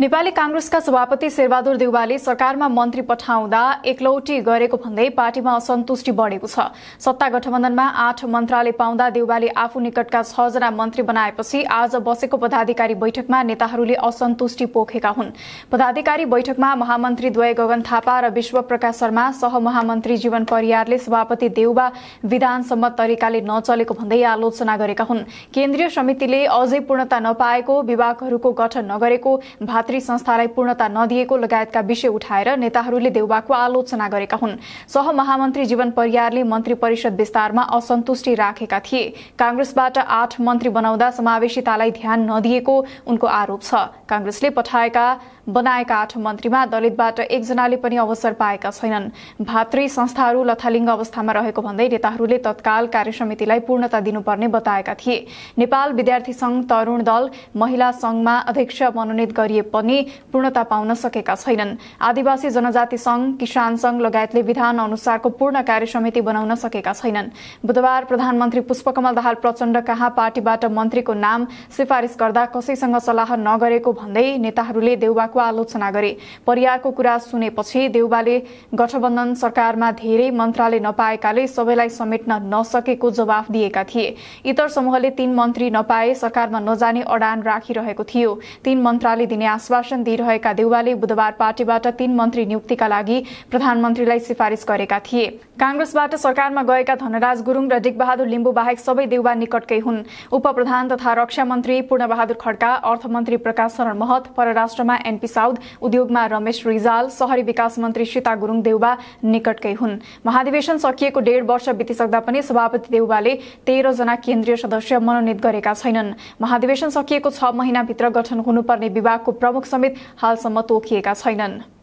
नेपाली काङ्ग्रेसका सभापति शेरबहादुर देउवाले सरकारमा मन्त्री पठाउँदा एकलौटी गरेको भन्दै पार्टीमा असन्तुष्टि बढेको छ सत्ता गठबन्धनमा आठ मन्त्रालय पाउँदा देउवाले आफू निकटका छजना मन्त्री बनाएपछि आज बसेको पदाधिकारी बैठकमा नेताहरूले असन्तुष्टि पोखेका हुन् पदाधिकारी बैठकमा महामन्त्री द्वय गगन थापा र विश्व शर्मा सह सहमहामन्त्री जीवन परियारले सभापति देउवा विधानसम्म तरिकाले नचलेको भन्दै आलोचना गरेका हुन् केन्द्रीय समितिले अझै पूर्णता नपाएको विभागहरूको गठन नगरेको मातृ संस्थालाई पूर्णता नदिएको लगायतका विषय उठाएर नेताहरूले देउबाको आलोचना गरेका हुन् सहमहामन्त्री जीवन परियारले मन्त्री परिषद विस्तारमा असन्तुष्टि राखेका थिए काङ्ग्रेसबाट आठ मन्त्री बनाउँदा समावेशितालाई ध्यान नदिएको उनको आरोप छ काङ्ग्रेसले पठाएका बनाएका आठ मन्त्रीमा दलितबाट एकजनाले पनि अवसर पाएका छैनन् भातृ संस्थाहरू लथालिङ्ग अवस्थामा रहेको भन्दै नेताहरूले तत्काल कार्यसमितिलाई पूर्णता दिनुपर्ने बताएका थिए नेपाल विद्यार्थी संघ तरूण दल महिला संघमा अध्यक्ष मनोनित गरिए पनि पूर्णता पाउन सकेका छैनन् आदिवासी जनजाति संघ किसान संघ लगायतले विधान अनुसारको पूर्ण कार्य समिति बनाउन सकेका छैनन् बुधबार प्रधानमन्त्री पुष्पकमल दाहाल प्रचण्ड कहाँ पार्टीबाट मन्त्रीको नाम सिफारिस गर्दा कसैसँग सल्लाह नगरेको भन्दै नेताहरूले देउबाको आलोचना गरे परियारको कुरा सुनेपछि देउबाले गठबन्धन सरकारमा धेरै मन्त्रालय नपाएकाले सबैलाई समेट्न नसकेको जवाफ दिएका थिए इतर समूहले तीन मन्त्री नपाए सरकारमा नजाने अडान राखिरहेको थियो तीन मन्त्रालय दिने आशा आश्वासन दिइरहेका देउवाले बुधबार पार्टीबाट तीन मन्त्री नियुक्तिका लागि प्रधानमन्त्रीलाई सिफारिस गरेका थिए काङ्ग्रेसबाट सरकारमा गएका धनराज गुरुङ र डिगबहादुर लिम्बू बाहेक सबै देउवा निकटकै हुन् उपप्रधान तथा रक्षा मन्त्री पूर्णबहादुर खड्का अर्थमन्त्री प्रकाश शरण महत परराष्ट्रमा एनपी साउद उद्योगमा रमेश रिजाल शहरी विकास मन्त्री सीता गुरुङ देउवा निकटकै हुन् महाधिवेशन सकिएको डेढ वर्ष बितिसक्दा पनि सभापति देउवाले तेह्रजना केन्द्रीय सदस्य मनोनित गरेका छैनन् महाधिवेशन सकिएको छ महिनाभित्र गठन हुनुपर्ने विभागको प्रमुख प्रमुख समेत हालसम्म तोकिएका छैनन्